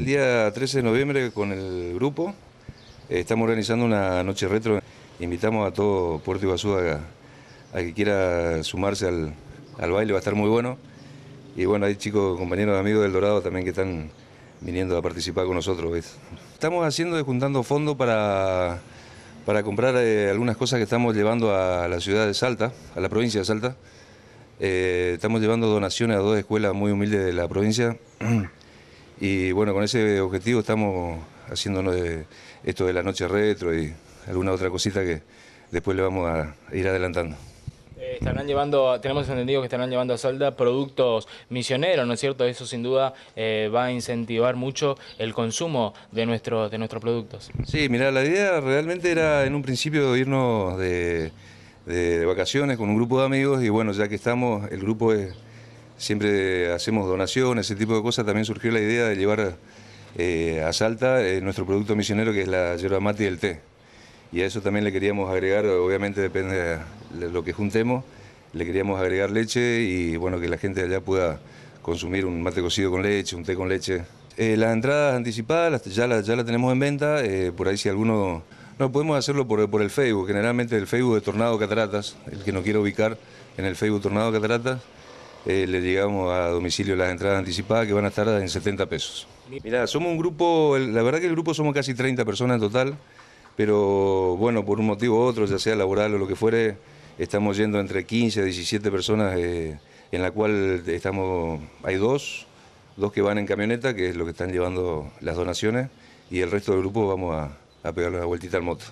El día 13 de noviembre con el grupo eh, estamos organizando una noche retro. Invitamos a todo Puerto Iguazú a, que quiera sumarse al, baile, va a estar muy bueno. Y bueno, hay chicos, compañeros, amigos del Dorado también que están viniendo a participar con nosotros. Estamos haciendo, juntando fondos para, para comprar eh, algunas cosas que estamos llevando a la ciudad de Salta, a la provincia de Salta. Eh, estamos llevando donaciones a dos escuelas muy humildes de la provincia. Y bueno, con ese objetivo estamos haciéndonos esto de la noche retro y alguna otra cosita que después le vamos a ir adelantando. Eh, estarán llevando, tenemos entendido que estarán llevando a Salda productos misioneros, ¿no es cierto? Eso sin duda eh, va a incentivar mucho el consumo de, nuestro, de nuestros productos. Sí, mira, la idea realmente era en un principio irnos de, de, de, vacaciones con un grupo de amigos y bueno, ya que estamos, el grupo es siempre hacemos donaciones, ese tipo de cosas, también surgió la idea de llevar eh, a Salta eh, nuestro producto misionero que es la yerba mate y el té. Y a eso también le queríamos agregar, obviamente depende de lo que juntemos, le queríamos agregar leche y bueno, que la gente de allá pueda consumir un mate cocido con leche, un té con leche. Eh, las entradas anticipadas ya las ya la tenemos en venta, por ahí si alguno... No, podemos hacerlo por, el Facebook, generalmente el Facebook de Tornado Cataratas, el que no quiera ubicar en el Facebook Tornado Cataratas, eh, le llegamos a domicilio las entradas anticipadas que van a estar en 70 pesos. Mirá, somos un grupo, la verdad que el grupo somos casi 30 personas en total, pero bueno, por un motivo u otro, ya sea laboral o lo que fuere, estamos yendo entre 15 a 17 personas, eh, en la cual estamos, hay dos, dos que van en camioneta, que es lo que están llevando las donaciones, y el resto del grupo vamos a, a pegarle una vueltita al moto.